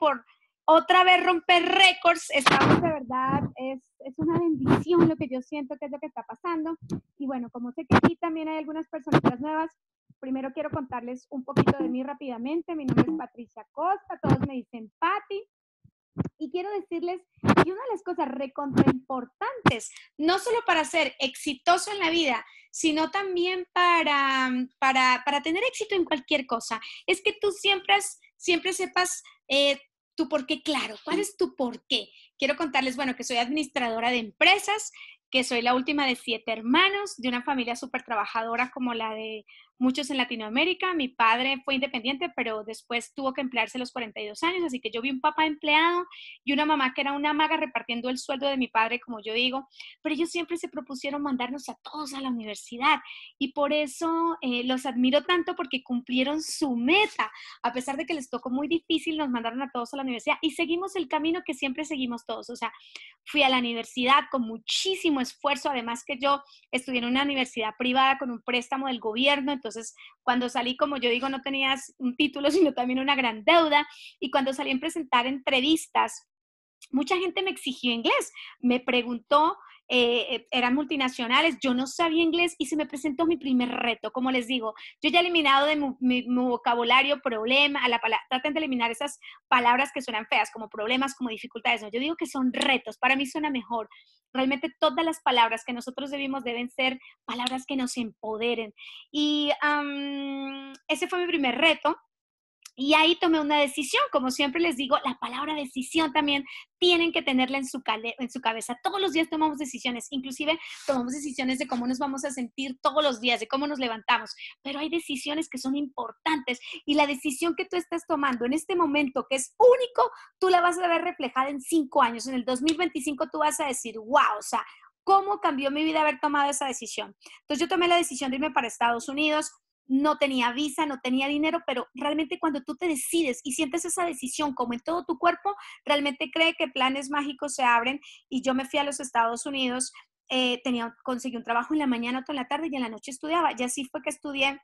por otra vez romper récords. Estamos de verdad, es, es, una bendición lo que yo siento que es lo que está pasando. Y bueno, como sé que aquí también hay algunas personas nuevas, primero quiero contarles un poquito de mí rápidamente. Mi nombre es Patricia Costa, todos me dicen Patti. Y quiero decirles que una de las cosas recontraimportantes, no solo para ser exitoso en la vida, sino también para, para, para tener éxito en cualquier cosa, es que tú siempre has siempre sepas eh, tu por qué claro. ¿Cuál es tu por qué? Quiero contarles, bueno, que soy administradora de empresas, que soy la última de siete hermanos, de una familia súper trabajadora como la de muchos en Latinoamérica. Mi padre fue independiente, pero después tuvo que emplearse a los 42 años, así que yo vi un papá empleado y una mamá que era una maga repartiendo el sueldo de mi padre, como yo digo, pero ellos siempre se propusieron mandarnos a todos a la universidad y por eso eh, los admiro tanto porque cumplieron su meta, a pesar de que les tocó muy difícil, nos mandaron a todos a la universidad y seguimos el camino que siempre seguimos todos, o sea, fui a la universidad con muchísimo esfuerzo, además que yo estudié en una universidad privada con un préstamo del gobierno, entonces, cuando salí, como yo digo, no tenías un título, sino también una gran deuda. Y cuando salí a presentar entrevistas, mucha gente me exigió inglés, me preguntó, eh, eran multinacionales, yo no sabía inglés y se me presentó mi primer reto, como les digo, yo ya he eliminado de mi, vocabulario problema, a la traten de eliminar esas palabras que suenan feas, como problemas, como dificultades, yo digo que son retos, para mí suena mejor. Realmente todas las palabras que nosotros debimos deben ser palabras que nos empoderen. Y ese fue mi primer reto. Y ahí tomé una decisión. Como siempre les digo, la palabra decisión también tienen que tenerla en su, en su cabeza. Todos los días tomamos decisiones, inclusive tomamos decisiones de cómo nos vamos a sentir todos los días, de cómo nos levantamos, pero hay decisiones que son importantes y la decisión que tú estás tomando en este momento, que es único, tú la vas a ver reflejada en cinco años. En el 2025 tú vas a decir, wow, o sea, ¿cómo cambió mi vida haber tomado esa decisión? Entonces yo tomé la decisión de irme para Estados Unidos no tenía visa, no tenía dinero, pero realmente cuando tú te decides y sientes esa decisión como en todo tu cuerpo, realmente cree que planes mágicos se abren y yo me fui a los Estados Unidos, eh, tenía, conseguí un trabajo en la mañana, otro en la tarde y en la noche estudiaba y así fue que estudié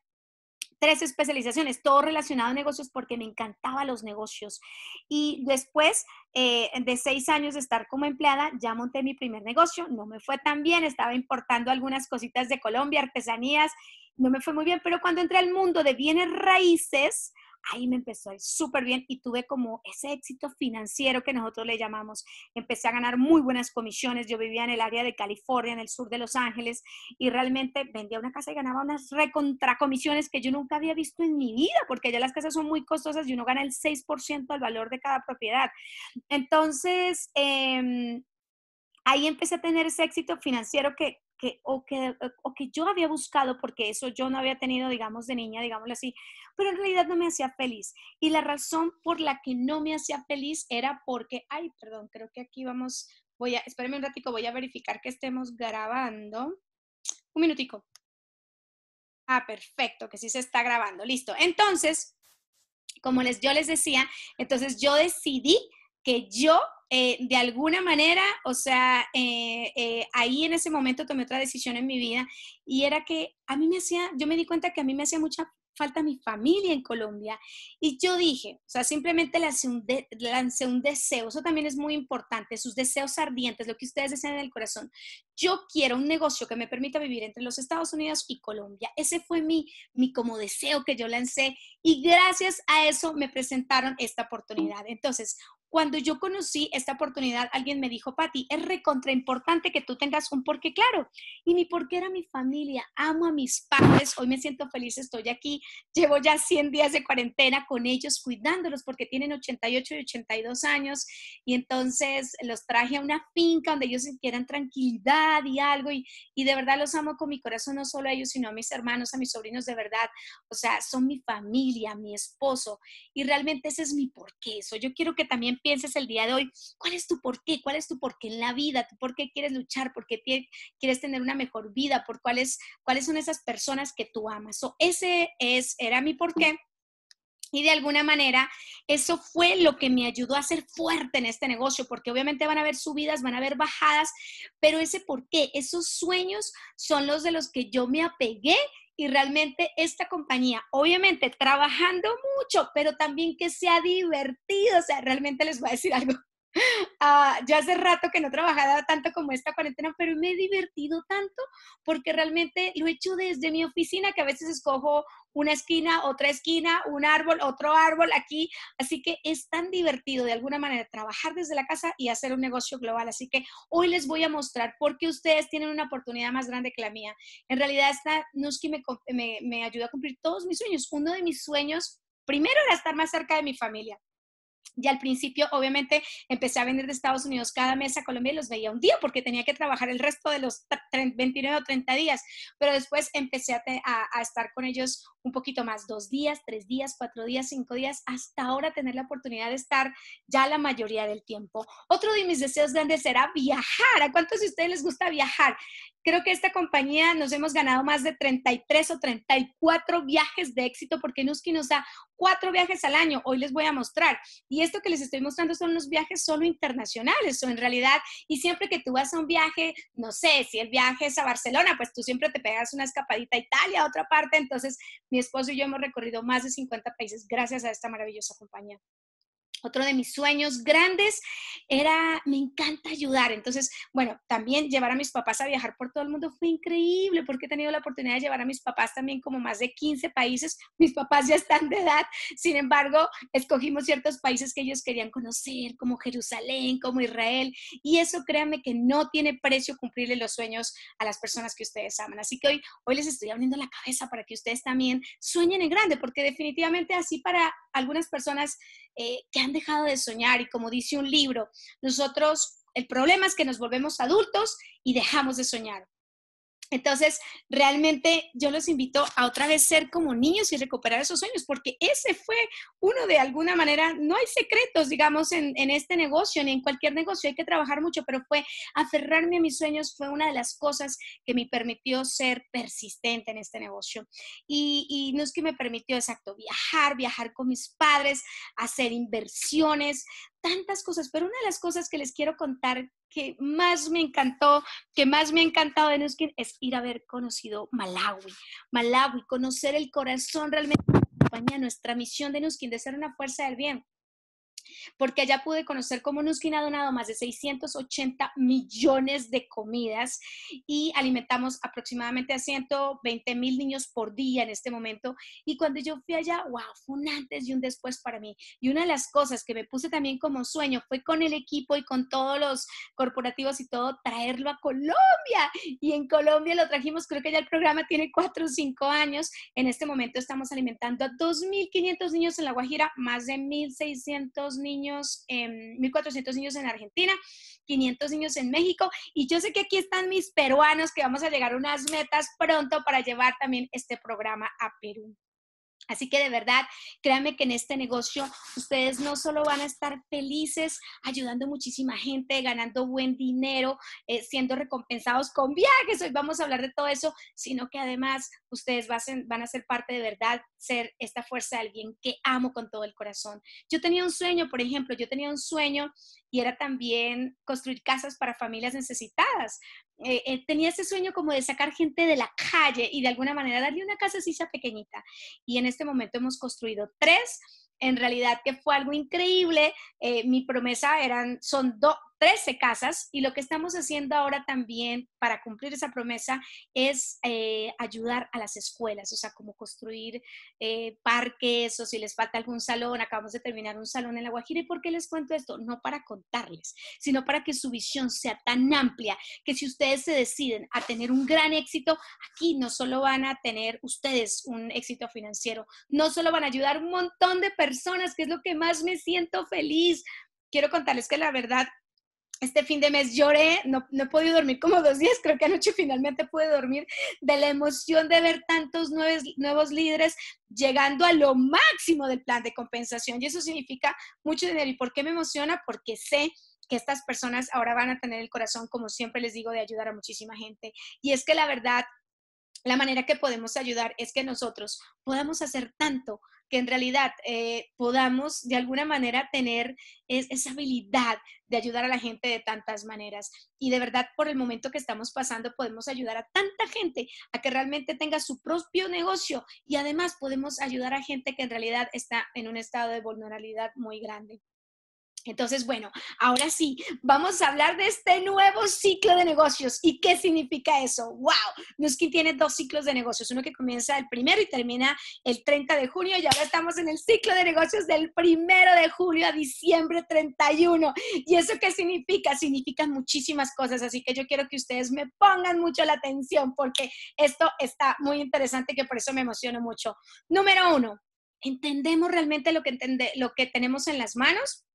tres especializaciones, todo relacionado a negocios porque me encantaba los negocios. Y después eh, de seis años de estar como empleada, ya monté mi primer negocio, no me fue tan bien, estaba importando algunas cositas de Colombia, artesanías no me fue muy bien, pero cuando entré al mundo de bienes raíces, ahí me empezó a ir súper bien y tuve como ese éxito financiero que nosotros le llamamos. Empecé a ganar muy buenas comisiones. Yo vivía en el área de California, en el sur de Los Ángeles, y realmente vendía una casa y ganaba unas recontracomisiones que yo nunca había visto en mi vida, porque ya las casas son muy costosas y uno gana el 6% al valor de cada propiedad. Entonces, em, ahí empecé a tener ese éxito financiero que que, o, que, eh, que yo había buscado, porque eso yo no había tenido, digamos, de niña, digámoslo así, pero en realidad no me hacía feliz. Y la razón por la que no me hacía feliz era porque, ay, perdón, creo que aquí vamos, voy a, espérenme un ratico, voy a verificar que estemos grabando. Un minutico. Ah, perfecto, que sí se está grabando, listo. Entonces, como les, yo les decía, entonces yo decidí que yo eh, de alguna manera, o sea, eh, eh, ahí en ese momento tomé otra decisión en mi vida y era que a mí me hacía, yo me di cuenta que a mí me hacía mucha falta mi familia en Colombia. Y yo dije, o sea, simplemente lancé un, lancé un, deseo, eso también es muy importante, sus deseos ardientes, lo que ustedes desean en el corazón. Yo quiero un negocio que me permita vivir entre los Estados Unidos y Colombia. Ese fue mi, mi como deseo que yo lancé y gracias a eso me presentaron esta oportunidad. Entonces, cuando yo conocí esta oportunidad, alguien me dijo, Pati, es recontra importante que tú tengas un porqué claro. Y mi porqué era mi familia. Amo a mis padres. Hoy me siento feliz, estoy aquí. Llevo ya 100 días de cuarentena con ellos, cuidándolos porque tienen 88 y 82 años. Y entonces los traje a una finca donde ellos sintieran tranquilidad y algo. Y, de verdad los amo con mi corazón, no solo a ellos, sino a mis hermanos, a mis sobrinos, de verdad. O sea, son mi familia, mi esposo. Y realmente ese es mi porqué. Eso yo quiero que también pienses el día de hoy, ¿cuál es tu por qué? ¿Cuál es tu por qué en la vida? por qué quieres luchar? ¿Por qué quieres tener una mejor vida? ¿Por cuáles, cuáles son esas personas que tú amas? o ese es, era mi por qué. Y de alguna manera, eso fue lo que me ayudó a ser fuerte en este negocio, porque obviamente van a haber subidas, van a haber bajadas, pero ese por qué, esos sueños son los de los que yo me apegué y realmente esta compañía, obviamente trabajando mucho, pero también que se ha divertido, o sea, realmente les voy a decir algo, Ah yo hace rato que no trabajaba tanto como esta cuarentena, pero me he divertido tanto porque realmente lo he hecho desde mi oficina, que a veces escojo una esquina, otra esquina, un árbol, otro árbol aquí. Así que es tan divertido de alguna manera trabajar desde la casa y hacer un negocio global. Así que hoy les voy a mostrar por qué ustedes tienen una oportunidad más grande que la mía. En realidad, esta Nuski me, me, me a cumplir todos mis sueños. Uno de mis sueños primero era estar más cerca de mi familia. Y al principio, obviamente, empecé a venir de Estados Unidos cada mes a Colombia y los veía un día porque tenía que trabajar el resto de los 29 o 30 días. Pero después empecé a, a estar con ellos un poquito más, dos días, tres días, cuatro días, cinco días, hasta ahora tener la oportunidad de estar ya la mayoría del tiempo. Otro de mis deseos grandes era viajar. ¿A cuántos de ustedes les gusta viajar? Creo que esta compañía nos hemos ganado más de 33 o 34 viajes de éxito porque Nuski nos da cuatro viajes al año. Hoy les voy a mostrar. Y esto que les estoy mostrando son unos viajes solo internacionales o en realidad. Y siempre que tú vas a un viaje, no sé, si el viaje es a Barcelona, pues tú siempre te pegas una escapadita a Italia, a otra parte. Entonces, mi esposo y yo hemos recorrido más de 50 países gracias a esta maravillosa compañía. Otro de mis sueños grandes era, me encanta ayudar. Entonces, bueno, también llevar a mis papás a viajar por todo el mundo fue increíble porque he tenido la oportunidad de llevar a mis papás también como más de 15 países. Mis papás ya están de edad, sin embargo, escogimos ciertos países que ellos querían conocer, como Jerusalén, como Israel. Y eso créanme que no tiene precio cumplirle los sueños a las personas que ustedes aman. Así que hoy, hoy les estoy abriendo la cabeza para que ustedes también sueñen en grande, porque definitivamente así para algunas personas eh, que han dejado de soñar y como dice un libro, nosotros, el problema es que nos volvemos adultos y dejamos de soñar. Entonces, realmente yo los invito a otra vez ser como niños y recuperar esos sueños, porque ese fue uno de alguna manera, no hay secretos, digamos, en, este negocio, ni en cualquier negocio, hay que trabajar mucho, pero fue aferrarme a mis sueños, fue una de las cosas que me permitió ser persistente en este negocio. Y, y no es que me permitió, exacto, viajar, viajar con mis padres, hacer inversiones, tantas cosas, pero una de las cosas que les quiero contar que más me encantó, que más me ha encantado de Nuskin es ir a haber conocido Malawi, Malawi, conocer el corazón realmente de nuestra misión de Nuskin, de ser una fuerza del bien porque allá pude conocer cómo Nuskin ha donado más de 680 millones de comidas y alimentamos aproximadamente a 120 mil niños por día en este momento. Y cuando yo fui allá, wow, fue un antes y un después para mí. Y una de las cosas que me puse también como sueño fue con el equipo y con todos los corporativos y todo, traerlo a Colombia. Y en Colombia lo trajimos, creo que ya el programa tiene 4 o 5 años. En este momento estamos alimentando a 2.500 niños en La Guajira, más de 1.600 niños, 1.400 niños en Argentina, 500 niños en México. Y yo sé que aquí están mis peruanos que vamos a llegar unas metas pronto para llevar también este programa a Perú. Así que de verdad, créanme que en este negocio ustedes no solo van a estar felices ayudando muchísima gente, ganando buen dinero, eh, siendo recompensados con viajes, hoy vamos a hablar de todo eso, sino que además ustedes van a ser parte de verdad, ser esta fuerza de alguien que amo con todo el corazón. Yo tenía un sueño, por ejemplo, yo tenía un sueño y era también construir casas para familias necesitadas, eh, eh, tenía ese sueño como de sacar gente de la calle y de alguna manera darle una sisa pequeñita. Y en este momento hemos construido tres en realidad que fue algo increíble. Eh, mi promesa eran, son dos 13 casas y lo que estamos haciendo ahora también para cumplir esa promesa es eh, ayudar a las escuelas, o sea, como construir eh, parques o si les falta algún salón, acabamos de terminar un salón en La Guajira. ¿Y por qué les cuento esto? No para contarles, sino para que su visión sea tan amplia que si ustedes se deciden a tener un gran éxito, aquí no solo van a tener ustedes un éxito financiero, no solo van a ayudar un montón de personas, que es lo que más me siento feliz. Quiero contarles que la verdad este fin de mes lloré, no, no, he podido dormir como dos días, creo que anoche finalmente pude dormir de la emoción de ver tantos nuevos, nuevos líderes llegando a lo máximo del plan de compensación. Y eso significa mucho dinero. ¿Y por qué me emociona? Porque sé que estas personas ahora van a tener el corazón, como siempre les digo, de ayudar a muchísima gente. Y es que la verdad, la manera que podemos ayudar es que nosotros podamos hacer tanto que en realidad eh, podamos de alguna manera tener esa habilidad de ayudar a la gente de tantas maneras. Y de verdad, por el momento que estamos pasando, podemos ayudar a tanta gente a que realmente tenga su propio negocio y además podemos ayudar a gente que en realidad está en un estado de vulnerabilidad muy grande. Entonces, bueno, ahora sí, vamos a hablar de este nuevo ciclo de negocios. ¿Y qué significa eso? ¡Wow! Nuskin tiene dos ciclos de negocios, uno que comienza el primero y termina el 30 de junio y ahora estamos en el ciclo de negocios del primero de julio a diciembre 31. ¿Y eso qué significa? Significan muchísimas cosas, así que yo quiero que ustedes me pongan mucho la atención porque esto está muy interesante que por eso me emociono mucho. Número uno, ¿entendemos realmente lo que, entende, lo que tenemos en las manos?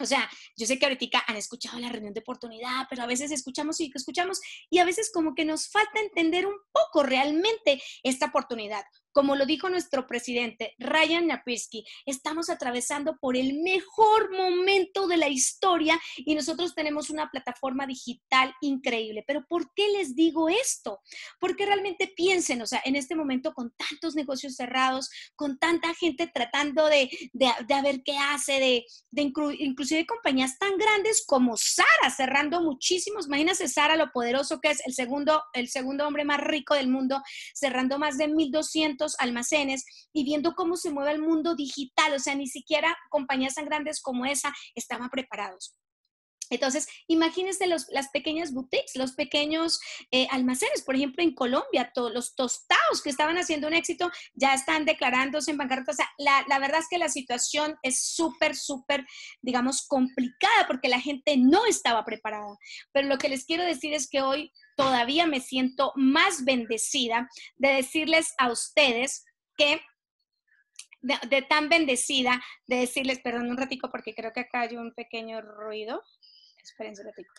O sea, yo sé que ahorita han escuchado la reunión de oportunidad, pero a veces escuchamos y escuchamos y a veces como que nos falta entender un poco realmente esta oportunidad. Como lo dijo nuestro presidente Ryan Napirsky estamos atravesando por el mejor momento de la historia y nosotros tenemos una plataforma digital increíble. Pero ¿por qué les digo esto? Porque realmente piensen, o sea, en este momento con tantos negocios cerrados, con tanta gente tratando de, de, ver qué hace, de, de inclusive compañías tan grandes como Sara, cerrando muchísimos, imagínense Sara lo poderoso que es el segundo, el segundo hombre más rico del mundo, cerrando más de 1.200 almacenes y viendo cómo se mueve el mundo digital. O sea, ni siquiera compañías tan grandes como esa estaban preparados. Entonces, imagínense los, las pequeñas boutiques, los pequeños eh, almacenes. Por ejemplo, en Colombia, todos los tostados que estaban haciendo un éxito ya están declarándose en bancarrota. O sea, la, la verdad es que la situación es súper, súper, digamos, complicada porque la gente no estaba preparada. Pero lo que les quiero decir es que hoy todavía me siento más bendecida de decirles a ustedes que de, tan bendecida de decirles, perdón un ratico porque creo que acá hay un pequeño ruido. Esperen un ratico.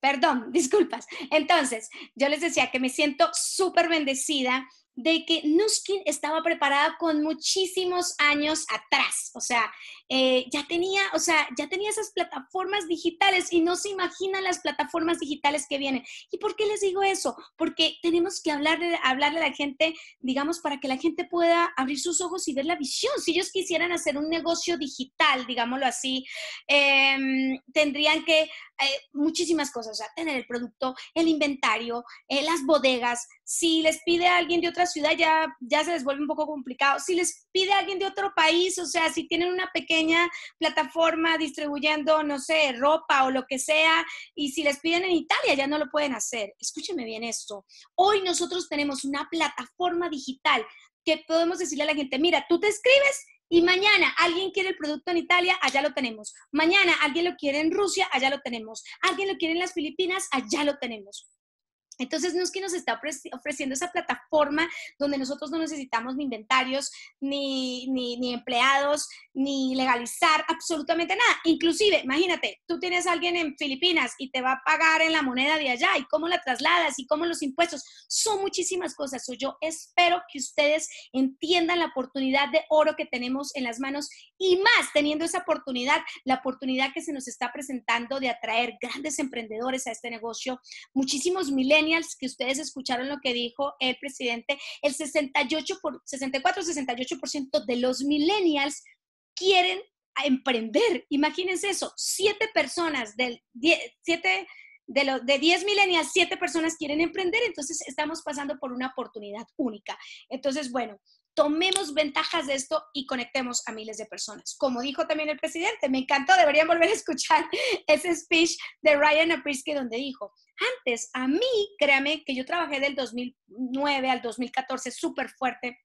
Perdón, disculpas. Entonces, yo les decía que me siento súper bendecida de que Nuskin estaba preparada con muchísimos años atrás, o sea, eh, ya tenía, o sea, ya tenía esas plataformas digitales y no se imaginan las plataformas digitales que vienen. ¿Y por qué les digo eso? Porque tenemos que hablarle, hablarle a la gente, digamos, para que la gente pueda abrir sus ojos y ver la visión. Si ellos quisieran hacer un negocio digital, digámoslo así, em, tendrían que eh, muchísimas cosas, o sea, tener el producto, el inventario, eh, las bodegas. Si les pide a alguien de otra ciudad, ya, ya se les vuelve un poco complicado. Si les pide a alguien de otro país, o sea, si tienen una pequeña plataforma distribuyendo, no sé, ropa o lo que sea, y si les piden en Italia, ya no lo pueden hacer. Escúcheme bien esto. Hoy nosotros tenemos una plataforma digital que podemos decirle a la gente, mira, tú te escribes y mañana alguien quiere el producto en Italia, allá lo tenemos. Mañana alguien lo quiere en Rusia, allá lo tenemos. Alguien lo quiere en las Filipinas, allá lo tenemos. Entonces, no es que nos está ofreciendo esa plataforma donde nosotros no necesitamos ni inventarios, ni, ni, empleados, ni legalizar absolutamente nada. Inclusive, imagínate, tú tienes a alguien en Filipinas y te va a pagar en la moneda de allá y cómo la trasladas y cómo los impuestos. Son muchísimas cosas. yo espero que ustedes entiendan la oportunidad de oro que tenemos en las manos y más teniendo esa oportunidad, la oportunidad que se nos está presentando de atraer grandes emprendedores a este negocio, muchísimos milenios que ustedes escucharon lo que dijo el presidente, el 68 por, 64, 68% de los millennials quieren emprender. Imagínense eso, siete personas del de, los, de 10 millennials, siete personas quieren emprender, entonces estamos pasando por una oportunidad única. Entonces, bueno, tomemos ventajas de esto y conectemos a miles de personas. Como dijo también el presidente, me encantó, deberían volver a escuchar ese speech de Ryan Aprisky donde dijo, antes a mí, créame que yo trabajé del 2009 al 2014 súper fuerte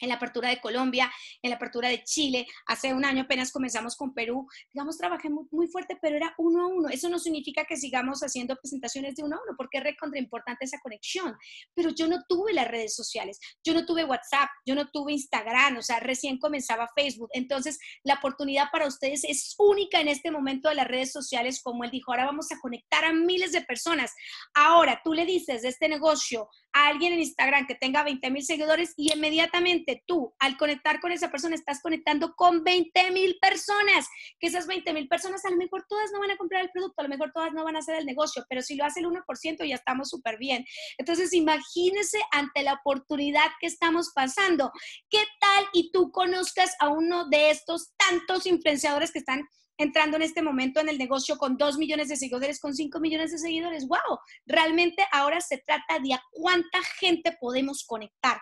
en la apertura de Colombia, en la apertura de Chile. Hace un año apenas comenzamos con Perú. Digamos, trabajé muy, fuerte, pero era uno a uno. Eso no significa que sigamos haciendo presentaciones de uno a uno, porque es importante esa conexión. Pero yo no tuve las redes sociales, yo no tuve WhatsApp, yo no tuve Instagram, o sea, recién comenzaba Facebook. Entonces, la oportunidad para ustedes es única en este momento de las redes sociales, como él dijo. Ahora vamos a conectar a miles de personas. Ahora, tú le dices de este negocio a alguien en Instagram que tenga 20 mil seguidores y inmediatamente tú, al conectar con esa persona, estás conectando con 20 mil personas, que esas 20 mil personas a lo mejor todas no van a comprar el producto, a lo mejor todas no van a hacer el negocio, pero si lo hace el 1% ya estamos súper bien. Entonces, imagínese ante la oportunidad que estamos pasando, ¿qué tal y tú conozcas a uno de estos tantos influenciadores que están entrando en este momento en el negocio con 2 millones de seguidores, con 5 millones de seguidores. ¡Wow! Realmente ahora se trata de a cuánta gente podemos conectar.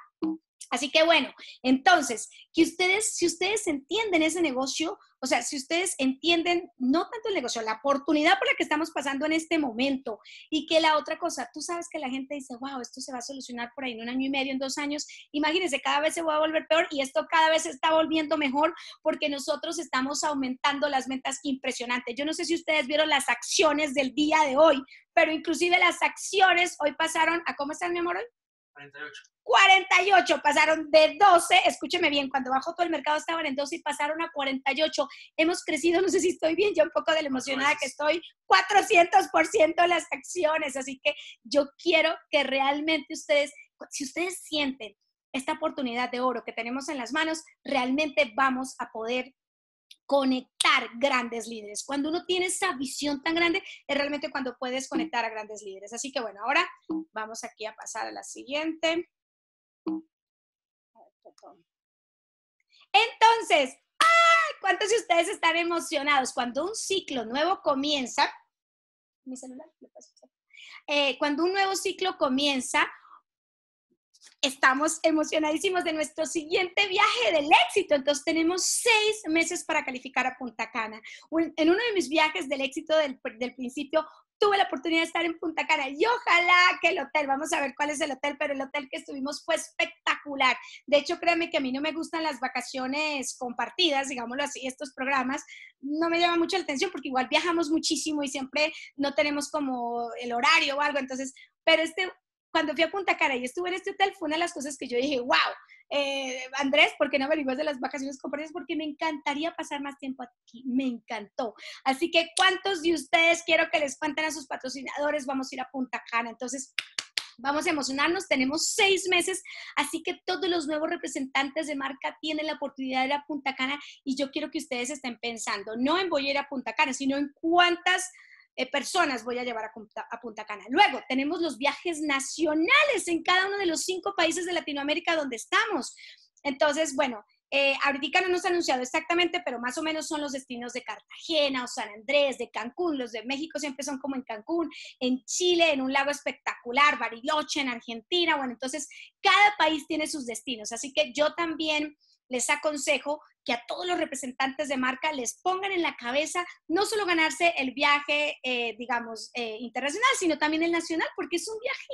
Así que bueno, entonces, que ustedes, si ustedes entienden ese negocio, o sea, si ustedes entienden no tanto el negocio, la oportunidad por la que estamos pasando en este momento y que la otra cosa, tú sabes que la gente dice, wow, esto se va a solucionar por ahí en un año y medio, en dos años, imagínense, cada vez se va a volver peor y esto cada vez está volviendo mejor porque nosotros estamos aumentando las ventas impresionantes. Yo no sé si ustedes vieron las acciones del día de hoy, pero inclusive las acciones hoy pasaron a, ¿cómo están mi amor 48. 48, pasaron de 12, escúcheme bien, cuando bajó todo el mercado estaban en 12 y pasaron a 48. Hemos crecido, no sé si estoy bien, yo un poco de la emocionada que estoy, 400% las acciones, así que yo quiero que realmente ustedes, si ustedes sienten esta oportunidad de oro que tenemos en las manos, realmente vamos a poder conectar grandes líderes. Cuando uno tiene esa visión tan grande, es realmente cuando puedes conectar a grandes líderes. Así que bueno, ahora vamos aquí a pasar a la siguiente. Entonces, ¡ah! ¿cuántos de ustedes están emocionados? Cuando un ciclo nuevo comienza, mi celular, eh, cuando un nuevo ciclo comienza, estamos emocionadísimos de nuestro siguiente viaje del éxito. Entonces tenemos seis meses para calificar a Punta Cana. En uno de mis viajes del éxito del, del principio tuve la oportunidad de estar en Punta Cana y ojalá que el hotel, vamos a ver cuál es el hotel, pero el hotel que estuvimos fue espectacular. De hecho, créanme que a mí no me gustan las vacaciones compartidas, digámoslo así, estos programas, no me llama mucho la atención porque igual viajamos muchísimo y siempre no tenemos como el horario o algo, entonces, pero este cuando fui a Punta Cana y estuve en este hotel, fue una de las cosas que yo dije, wow, eh, Andrés, ¿por qué no averiguas de las vacaciones compartidas? Porque me encantaría pasar más tiempo aquí, me encantó. Así que, ¿cuántos de ustedes quiero que les cuenten a sus patrocinadores? Vamos a ir a Punta Cana. Entonces, vamos a emocionarnos, tenemos seis meses, así que todos los nuevos representantes de marca tienen la oportunidad de ir a Punta Cana y yo quiero que ustedes estén pensando, no en voy a ir a Punta Cana, sino en cuántas eh, personas voy a llevar a Punta, Cana. Luego tenemos los viajes nacionales en cada uno de los cinco países de Latinoamérica donde estamos. Entonces, bueno, eh, ahorita no nos ha anunciado exactamente, pero más o menos son los destinos de Cartagena o San Andrés, de Cancún. Los de México siempre son como en Cancún, en Chile, en un lago espectacular, Bariloche, en Argentina. Bueno, entonces cada país tiene sus destinos. Así que yo también les aconsejo que a todos los representantes de marca les pongan en la cabeza no solo ganarse el viaje, eh, digamos, eh, internacional, sino también el nacional, porque es un viaje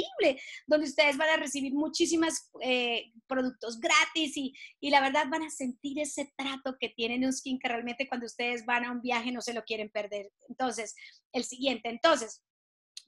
increíble, donde ustedes van a recibir muchísimos eh, productos gratis y, la verdad van a sentir ese trato que tienen un skin, que realmente cuando ustedes van a un viaje no se lo quieren perder. Entonces, el siguiente, entonces,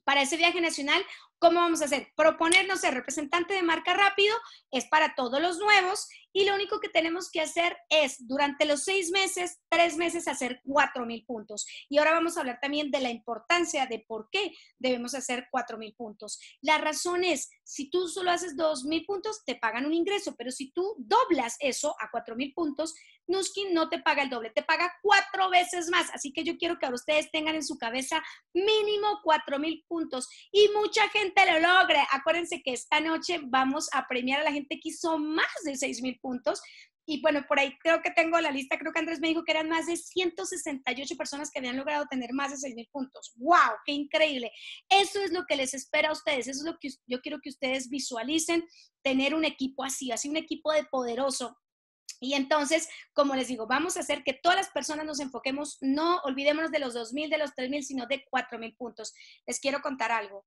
para ese viaje nacional, ¿Cómo vamos a hacer? Proponernos ser representante de marca rápido es para todos los nuevos y lo único que tenemos que hacer es durante los seis meses, tres meses, hacer cuatro mil puntos. Y ahora vamos a hablar también de la importancia de por qué debemos hacer cuatro mil puntos. La razón es, si tú solo haces dos mil puntos, te pagan un ingreso, pero si tú doblas eso a cuatro mil puntos, Nuskin no te paga el doble, te paga cuatro veces más. Así que yo quiero que ahora ustedes tengan en su cabeza mínimo cuatro mil puntos. Y mucha gente lo logre. Acuérdense que esta noche vamos a premiar a la gente que hizo más de 6 mil puntos. Y bueno, por ahí creo que tengo la lista, creo que Andrés me dijo que eran más de 168 personas que habían logrado tener más de 6 mil puntos. ¡Wow! ¡Qué increíble! Eso es lo que les espera a ustedes, eso es lo que yo quiero que ustedes visualicen, tener un equipo así, así un equipo de poderoso, y entonces, como les digo, vamos a hacer que todas las personas nos enfoquemos, no olvidémonos de los mil, de los mil, sino de mil puntos. Les quiero contar algo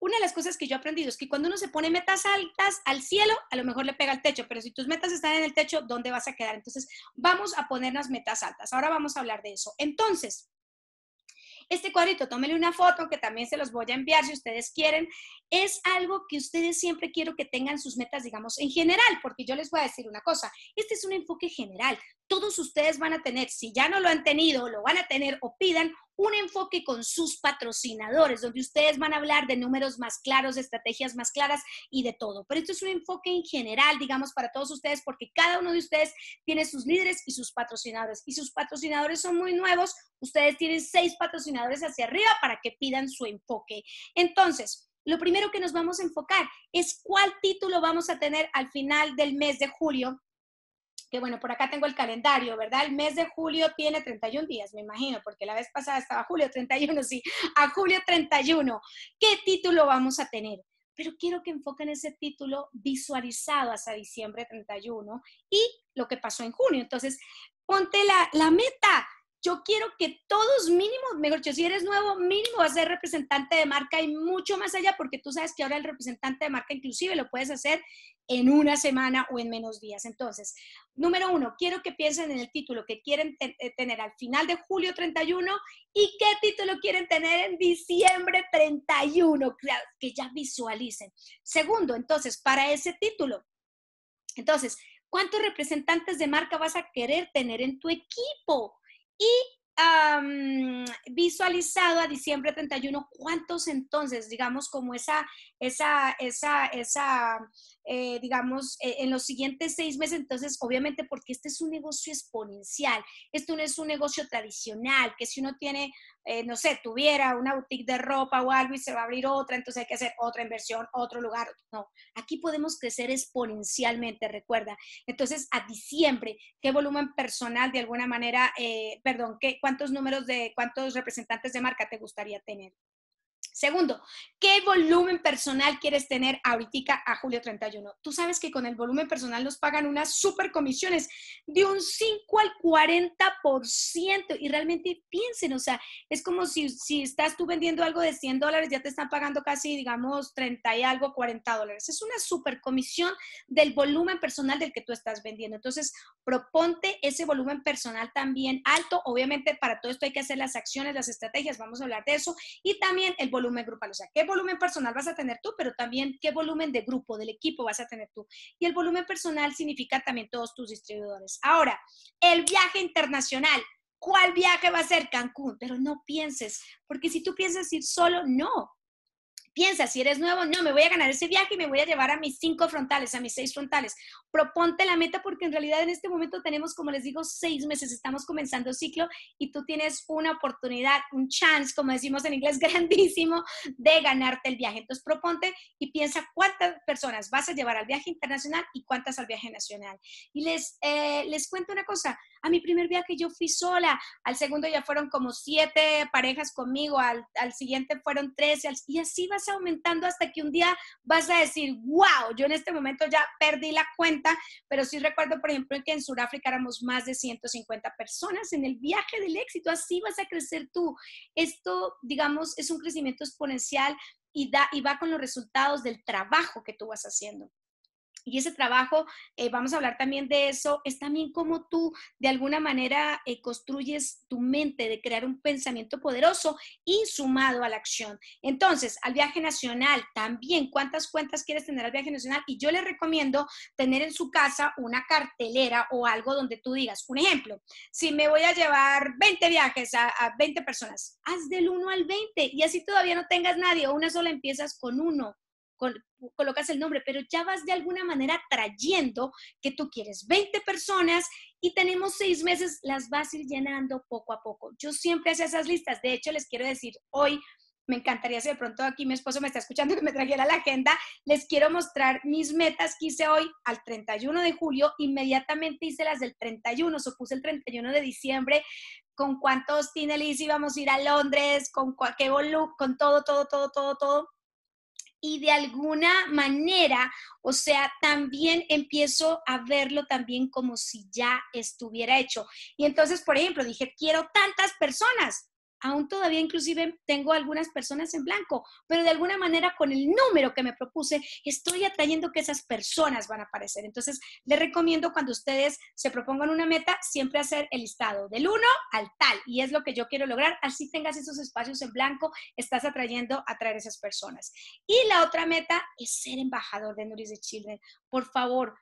una de las cosas que yo he aprendido es que cuando uno se pone metas altas al cielo, a lo mejor le pega al techo, pero si tus metas están en el techo, ¿dónde vas a quedar? Entonces, vamos a poner las metas altas. Ahora vamos a hablar de eso. Entonces, este cuadrito, tómele una foto que también se los voy a enviar si ustedes quieren. Es algo que ustedes siempre quiero que tengan sus metas, digamos, en general, porque yo les voy a decir una cosa, este es un enfoque general. Todos ustedes van a tener, si ya no lo han tenido, lo van a tener o pidan un enfoque con sus patrocinadores, donde ustedes van a hablar de números más claros, de estrategias más claras y de todo. Pero esto es un enfoque en general, digamos, para todos ustedes, porque cada uno de ustedes tiene sus líderes y sus patrocinadores. Y sus patrocinadores son muy nuevos. Ustedes tienen seis patrocinadores hacia arriba para que pidan su enfoque. Entonces, lo primero que nos vamos a enfocar es cuál título vamos a tener al final del mes de julio que bueno, por acá tengo el calendario, ¿verdad? El mes de julio tiene 31 días, me imagino, porque la vez pasada estaba julio 31, sí, a julio 31. ¿Qué título vamos a tener? Pero quiero que enfoquen ese título visualizado hasta diciembre 31 y lo que pasó en junio. Entonces, ponte la, la meta, yo quiero que todos mínimo, mejor dicho, si eres nuevo, mínimo a ser representante de marca y mucho más allá, porque tú sabes que ahora el representante de marca inclusive lo puedes hacer en una semana o en menos días. Entonces, número uno, quiero que piensen en el título que quieren eh, tener al final de julio 31 y qué título quieren tener en diciembre 31, que ya visualicen. Segundo, entonces, para ese título, entonces, ¿cuántos representantes de marca vas a querer tener en tu equipo? y visualizado a diciembre 31 cuántos entonces, digamos, como esa, esa, esa, esa eh, digamos, eh, en los siguientes seis meses. Entonces, obviamente, porque este es un negocio exponencial, esto no es un negocio tradicional, que si uno tiene, eh, no sé, tuviera una boutique de ropa o algo y se va a abrir otra, entonces hay que hacer otra inversión, otro lugar. No, aquí podemos crecer exponencialmente, recuerda. Entonces, a diciembre, ¿qué volumen personal de alguna manera, perdón, ¿qué, cuántos números de, cuántos representantes de marca te gustaría tener? Segundo, ¿qué volumen personal quieres tener ahorita a julio 31? Tú sabes que con el volumen personal nos pagan unas super comisiones de un 5 al 40% y realmente piensen, o sea, es como si, si estás tú vendiendo algo de 100 dólares, ya te están pagando casi, digamos, 30 y algo, 40 dólares. Es una super comisión del volumen personal del que tú estás vendiendo. Entonces, proponte ese volumen personal también alto. Obviamente, para todo esto hay que hacer las acciones, las estrategias, vamos a hablar de eso. Y también el volumen grupal, o sea, qué volumen personal vas a tener tú, pero también qué volumen de grupo, del equipo vas a tener tú. Y el volumen personal significa también todos tus distribuidores. Ahora, el viaje internacional. ¿Cuál viaje va a ser Cancún? Pero no pienses, porque si tú piensas ir solo, no. Piensa, si eres nuevo, no, me voy a ganar ese viaje y me voy a llevar a mis cinco frontales, a mis seis frontales. Proponte la meta porque en realidad en este momento tenemos, como les digo, seis meses, estamos comenzando ciclo y tú tienes una oportunidad, un chance, como decimos en inglés, grandísimo de ganarte el viaje. Entonces, proponte y piensa cuántas personas vas a llevar al viaje internacional y cuántas al viaje nacional. Y les, eh, les cuento una cosa, a mi primer viaje yo fui sola, al segundo ya fueron como siete parejas conmigo, al, siguiente fueron tres, y así vas aumentando hasta que un día vas a decir, wow, yo en este momento ya perdí la cuenta, pero sí recuerdo, por ejemplo, que en Sudáfrica éramos más de 150 personas en el viaje del éxito, así vas a crecer tú. Esto, digamos, es un crecimiento exponencial y, y va con los resultados del trabajo que tú vas haciendo y ese trabajo, eh, vamos a hablar también de eso, es también como tú de alguna manera eh, construyes tu mente de crear un pensamiento poderoso y sumado a la acción. Entonces, al viaje nacional también, ¿cuántas cuentas quieres tener al viaje nacional? Y yo les recomiendo tener en su casa una cartelera o algo donde tú digas, un ejemplo, si me voy a llevar 20 viajes a, 20 personas, haz del 1 al 20 y así todavía no tengas nadie una sola empiezas con uno colocas el nombre, pero ya vas de alguna manera trayendo que tú quieres 20 personas y tenemos seis meses, las vas a ir llenando poco a poco. Yo siempre hacía esas listas, de hecho les quiero decir hoy, me encantaría si de pronto aquí mi esposo me está escuchando que me trajera la agenda, les quiero mostrar mis metas que hice hoy al 31 de julio, inmediatamente hice las del 31, supuse el 31 de diciembre, con cuántos tinelis íbamos a ir a Londres, con qué con todo, todo, todo, todo, todo, y de alguna manera, o sea, también empiezo a verlo también como si ya estuviera hecho. Y entonces, por ejemplo, dije, quiero tantas personas aún todavía inclusive tengo algunas personas en blanco, pero de alguna manera con el número que me propuse, estoy atrayendo que esas personas van a aparecer. Entonces, les recomiendo cuando ustedes se propongan una meta, siempre hacer el listado del uno al tal, y es lo que yo quiero lograr. Así tengas esos espacios en blanco, estás atrayendo a traer esas personas. Y la otra meta es ser embajador de Nourish the Children. Por favor,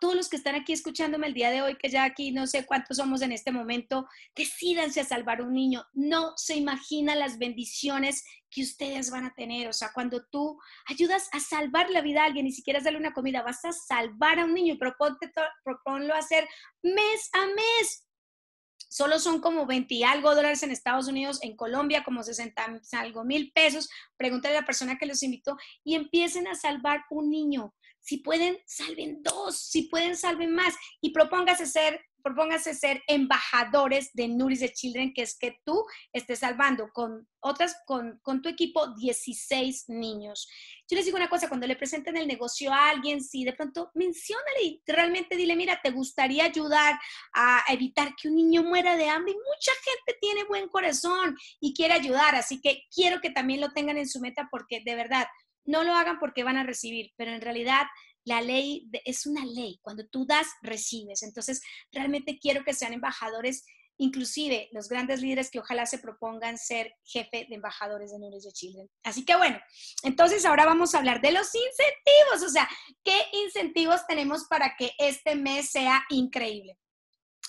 todos los que están aquí escuchándome el día de hoy, que ya aquí no sé cuántos somos en este momento, decidanse a salvar un niño. No se imagina las bendiciones que ustedes van a tener. O sea, cuando tú ayudas a salvar la vida a alguien, ni siquiera es darle una comida, vas a salvar a un niño y proponlo hacer mes a mes. Solo son como 20 y algo dólares en Estados Unidos, en Colombia como 60 algo mil pesos. Pregúntale a la persona que los invitó y empiecen a salvar un niño si pueden, salven dos, si pueden, salven más. Y propóngase ser, propóngase ser embajadores de Nuris de Children, que es que tú estés salvando con otras, con, tu equipo, 16 niños. Yo les digo una cosa, cuando le presenten el negocio a alguien, si de pronto menciónale y realmente dile, mira, te gustaría ayudar a evitar que un niño muera de hambre. Y mucha gente tiene buen corazón y quiere ayudar, así que quiero que también lo tengan en su meta porque de verdad, no lo hagan porque van a recibir, pero en realidad la ley es una ley. Cuando tú das, recibes. Entonces, realmente quiero que sean embajadores, inclusive los grandes líderes que ojalá se propongan ser jefe de embajadores de Nunes de Children. Así que bueno, entonces ahora vamos a hablar de los incentivos. O sea, ¿qué incentivos tenemos para que este mes sea increíble?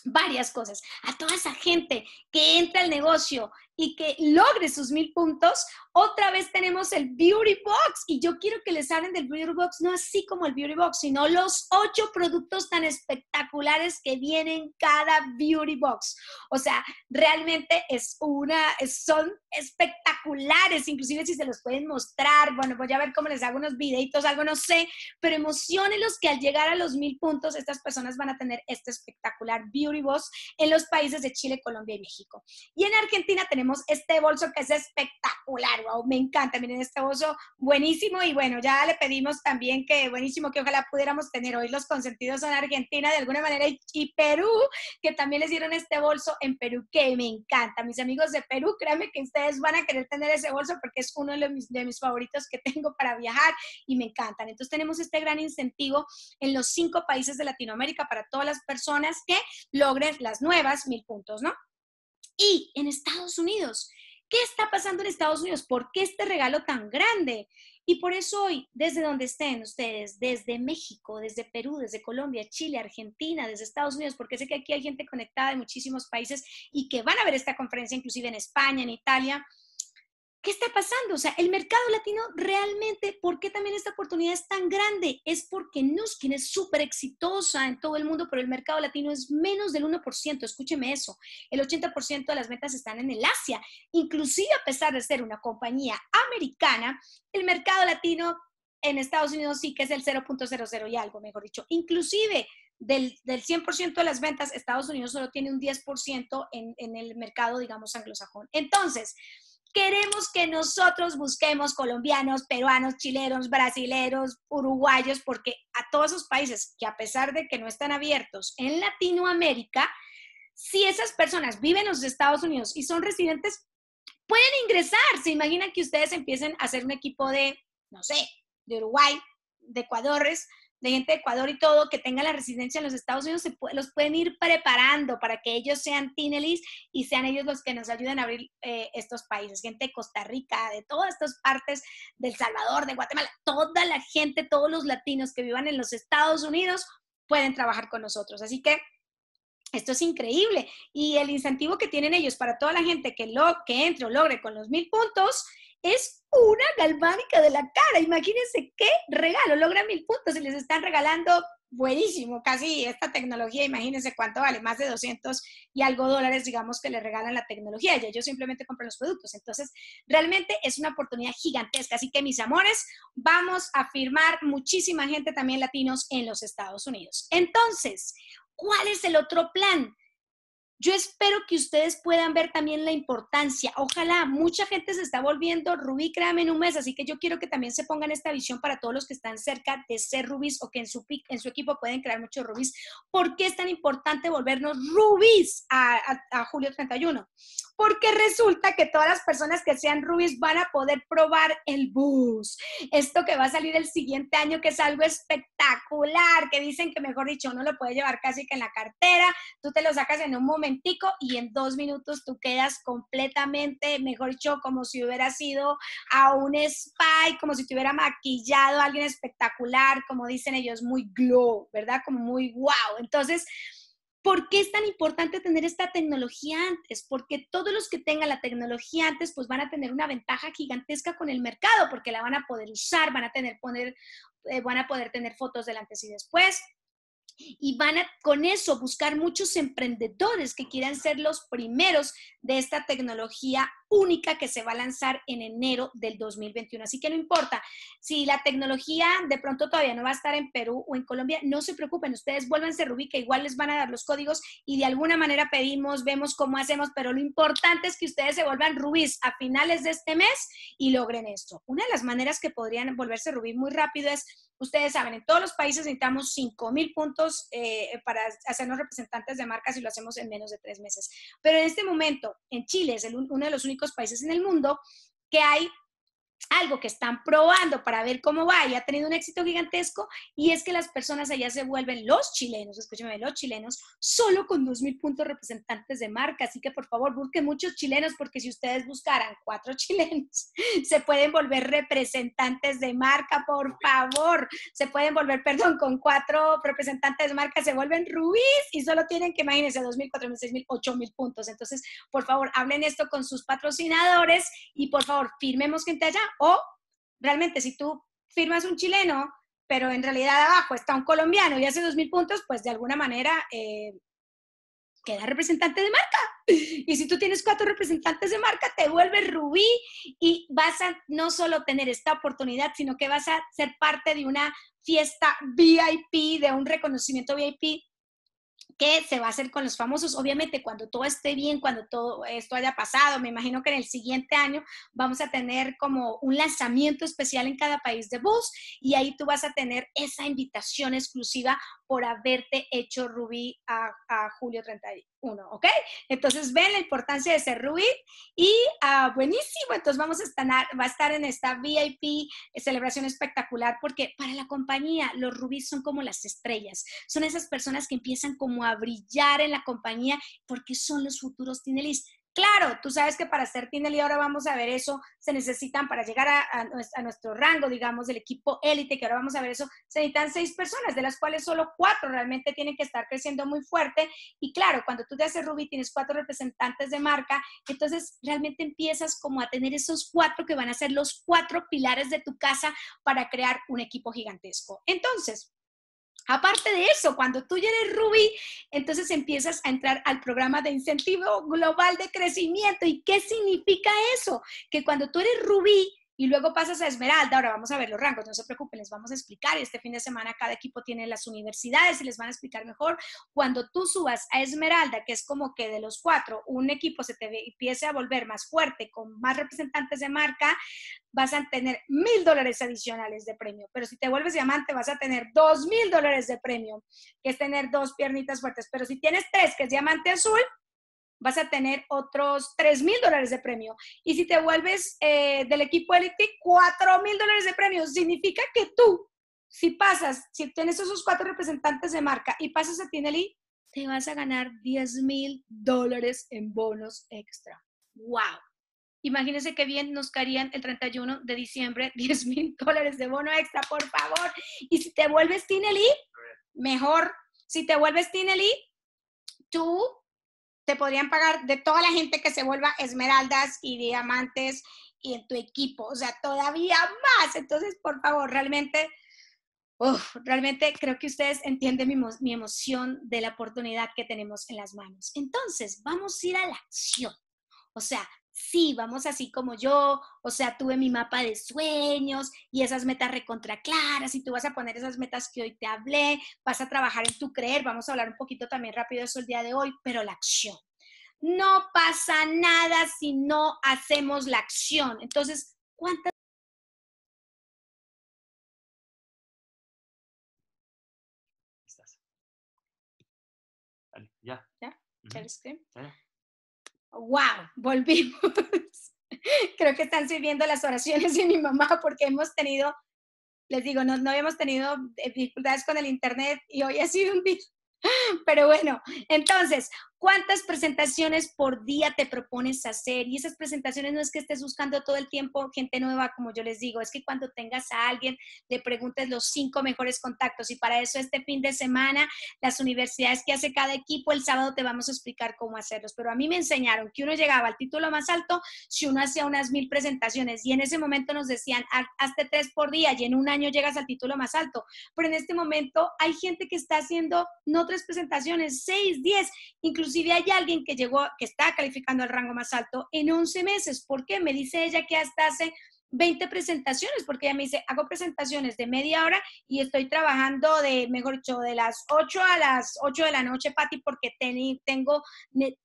varias cosas. A toda esa gente que entra al negocio y que logre sus mil puntos, otra vez tenemos el Beauty Box. Y yo quiero que les hablen del Beauty Box, no así como el Beauty Box, sino los ocho productos tan espectaculares que vienen cada Beauty Box. O sea, realmente es una, son espectaculares, inclusive si se los pueden mostrar. Bueno, voy pues a ver cómo les hago unos videitos, algo no sé, pero emocionenlos que al llegar a los mil puntos, estas personas van a tener este espectacular Beauty Box en los países de Chile, Colombia y México. Y en Argentina tenemos este bolso que es espectacular, wow, me encanta, miren este bolso buenísimo y bueno, ya le pedimos también que buenísimo, que ojalá pudiéramos tener hoy los consentidos en Argentina de alguna manera y, Perú, que también les dieron este bolso en Perú, que me encanta, mis amigos de Perú, créanme que ustedes van a querer tener ese bolso porque es uno de mis, de mis favoritos que tengo para viajar y me encantan. Entonces tenemos este gran incentivo en los cinco países de Latinoamérica para todas las personas que logren las nuevas mil puntos, ¿no? Y en Estados Unidos, ¿qué está pasando en Estados Unidos? ¿Por qué este regalo tan grande? Y por eso hoy, desde donde estén ustedes, desde México, desde Perú, desde Colombia, Chile, Argentina, desde Estados Unidos, porque sé que aquí hay gente conectada de muchísimos países y que van a ver esta conferencia inclusive en España, en Italia, ¿Qué está pasando? O sea, el mercado latino realmente, ¿por qué también esta oportunidad es tan grande? Es porque Nuskin es súper exitosa en todo el mundo, pero el mercado latino es menos del 1%, escúcheme eso. El 80% de las ventas están en el Asia. Inclusive a pesar de ser una compañía americana, el mercado latino en Estados Unidos sí que es el 0.00 y algo, mejor dicho. Inclusive del, del 100% de las ventas, Estados Unidos solo tiene un 10% en, en el mercado, digamos, anglosajón. Entonces, Queremos que nosotros busquemos colombianos, peruanos, chilenos, brasileros, uruguayos, porque a todos esos países que a pesar de que no están abiertos en Latinoamérica, si esas personas viven en los Estados Unidos y son residentes, pueden ingresar. Se imagina que ustedes empiecen a hacer un equipo de, no sé, de Uruguay, de Ecuadores, de gente de Ecuador y todo, que tenga la residencia en los Estados Unidos, se los pueden ir preparando para que ellos sean tinelis y sean ellos los que nos ayuden a abrir eh, estos países. Gente de Costa Rica, de todas estas partes, del Salvador, de Guatemala, toda la gente, todos los latinos que vivan en los Estados Unidos pueden trabajar con nosotros. Así que esto es increíble. Y el incentivo que tienen ellos para toda la gente que, lo, que entre o logre con los mil puntos es una galvánica de la cara. Imagínense qué regalo, logran mil puntos y les están regalando buenísimo, casi esta tecnología, imagínense cuánto vale, más de 200 y algo dólares, digamos, que le regalan la tecnología y ellos simplemente compran los productos. Entonces, realmente es una oportunidad gigantesca. Así que, mis amores, vamos a firmar muchísima gente también latinos en los Estados Unidos. Entonces, ¿cuál es el otro plan? Yo espero que ustedes puedan ver también la importancia. Ojalá mucha gente se está volviendo rubí, créame, en un mes, así que yo quiero que también se pongan esta visión para todos los que están cerca de ser rubis o que en su, en su equipo pueden crear muchos rubis. ¿Por qué es tan importante volvernos rubis a, julio 31? Porque resulta que todas las personas que sean rubis van a poder probar el bus. Esto que va a salir el siguiente año, que es algo espectacular, que dicen que, mejor dicho, uno lo puede llevar casi que en la cartera, tú te lo sacas en un momento y en dos minutos tú quedas completamente, mejor dicho, como si hubiera sido a un spy, como si te hubiera maquillado alguien espectacular, como dicen ellos, muy glow, ¿verdad? Como muy wow. Entonces, ¿Por qué es tan importante tener esta tecnología antes? Porque todos los que tengan la tecnología antes, pues van a tener una ventaja gigantesca con el mercado, porque la van a poder usar, van a tener poner, eh, van a poder tener fotos del antes y después, y van a con eso buscar muchos emprendedores que quieran ser los primeros de esta tecnología única que se va a lanzar en enero del 2021. Así que no importa, si la tecnología de pronto todavía no va a estar en Perú o en Colombia, no se preocupen, ustedes vuélvanse Rubí, que igual les van a dar los códigos y de alguna manera pedimos, vemos cómo hacemos, pero lo importante es que ustedes se vuelvan rubí a finales de este mes y logren esto. Una de las maneras que podrían volverse Rubí muy rápido es Ustedes saben, en todos los países necesitamos 5 mil puntos eh, para hacernos representantes de marcas y lo hacemos en menos de tres meses. Pero en este momento, en Chile es uno de los únicos países en el mundo, que hay algo que están probando para ver cómo va y ha tenido un éxito gigantesco y es que las personas allá se vuelven los chilenos, escúchame, los chilenos, solo con 2.000 puntos representantes de marca. Así que por favor busquen muchos chilenos porque si ustedes buscaran cuatro chilenos, se pueden volver representantes de marca, por favor. Se pueden volver, perdón, con cuatro representantes de marca se vuelven rubis y solo tienen que, imagínense, 2.000, mil ocho mil puntos. Entonces, por favor, hablen esto con sus patrocinadores y por favor, firmemos gente allá o realmente si tú firmas un chileno, pero en realidad abajo está un colombiano y hace dos mil puntos, pues de alguna manera eh, queda representante de marca. Y si tú tienes cuatro representantes de marca, te vuelves rubí y vas a no solo tener esta oportunidad, sino que vas a ser parte de una fiesta VIP, de un reconocimiento VIP qué se va a hacer con los famosos. Obviamente, cuando todo esté bien, cuando todo esto haya pasado, me imagino que en el siguiente año vamos a tener como un lanzamiento especial en cada país de bus y ahí tú vas a tener esa invitación exclusiva por haberte hecho Rubí a, a julio 31. ¿ok? Entonces ven la importancia de ser rubí y ah, buenísimo, entonces vamos a estar, va a estar en esta VIP celebración espectacular porque para la compañía los Rubis son como las estrellas, son esas personas que empiezan como a brillar en la compañía porque son los futuros tinelis Claro, tú sabes que para ser y ahora vamos a ver eso, se necesitan para llegar a, a nuestro rango, digamos, del equipo élite, que ahora vamos a ver eso, se necesitan seis personas, de las cuales solo cuatro realmente tienen que estar creciendo muy fuerte. Y claro, cuando tú te haces Ruby, tienes cuatro representantes de marca, entonces realmente empiezas como a tener esos cuatro que van a ser los cuatro pilares de tu casa para crear un equipo gigantesco. Entonces, Aparte de eso, cuando tú ya eres Ruby, entonces empiezas a entrar al programa de incentivo global de crecimiento. ¿Y qué significa eso? Que cuando tú eres Ruby, y luego pasas a Esmeralda. Ahora vamos a ver los rangos, no se preocupen, les vamos a explicar. Este fin de semana cada equipo tiene las universidades y les van a explicar mejor. Cuando tú subas a Esmeralda, que es como que de los cuatro, un equipo se te empiece a volver más fuerte, con más representantes de marca, vas a tener mil dólares adicionales de premio. Pero si te vuelves diamante, vas a tener dos mil dólares de premio, que es tener dos piernitas fuertes. Pero si tienes tres, que es diamante azul, vas a tener otros 3 mil dólares de premio. Y si te vuelves eh, del equipo Elite, 4 mil dólares de premio. Significa que tú, si pasas, si tienes esos cuatro representantes de marca y pasas a Tinelli, te vas a ganar 10 mil dólares en bonos extra. ¡Wow! Imagínense qué bien nos caerían el 31 de diciembre 10 mil dólares de bono extra, por favor. Y si te vuelves Tinelli, mejor. Si te vuelves Tinelli, tú te podrían pagar de toda la gente que se vuelva esmeraldas y diamantes y en tu equipo, o sea, todavía más. Entonces, por favor, realmente, realmente creo que ustedes entienden mi, mi emoción de la oportunidad que tenemos en las manos. Entonces, vamos a ir a la acción. O sea, sí, vamos así como yo, o sea, tuve mi mapa de sueños y esas metas recontra claras y tú vas a poner esas metas que hoy te hablé, vas a trabajar en tu creer, vamos a hablar un poquito también rápido eso el día de hoy, pero la acción. No pasa nada si no hacemos la acción. Entonces, ¿cuántas ya. ¿Ya? ¿Ya? wow, volvimos. Creo que están sirviendo las oraciones de mi mamá porque hemos tenido, les digo, no, no habíamos tenido eh, dificultades con el internet y hoy ha sido un día. Pero bueno, entonces, ¿Cuántas presentaciones por día te propones hacer? Y esas presentaciones no es que estés buscando todo el tiempo gente nueva, como yo les digo, es que cuando tengas a alguien le preguntes los cinco mejores contactos. Y para eso este fin de semana, las universidades que hace cada equipo, el sábado te vamos a explicar cómo hacerlos. Pero a mí me enseñaron que uno llegaba al título más alto si uno hacía unas mil presentaciones. Y en ese momento nos decían, hazte tres por día y en un año llegas al título más alto. Pero en este momento hay gente que está haciendo no tres presentaciones, seis, diez, incluso si hay alguien que llegó, que está calificando al rango más alto en 11 meses. ¿Por qué? Me dice ella que hasta hace 20 presentaciones, porque ella me dice, hago presentaciones de media hora y estoy trabajando de, mejor dicho, de las 8 a las 8 de la noche, Patti, porque tengo,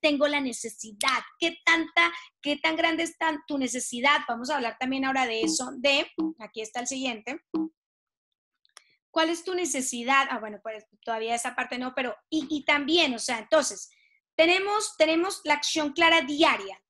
tengo la necesidad. ¿Qué tanta, qué tan grande es tu necesidad? Vamos a hablar también ahora de eso, de, aquí está el siguiente. ¿Cuál es tu necesidad? Ah, bueno, pues todavía esa parte no, pero, y también, o sea, entonces, tenemos, la acción clara diaria.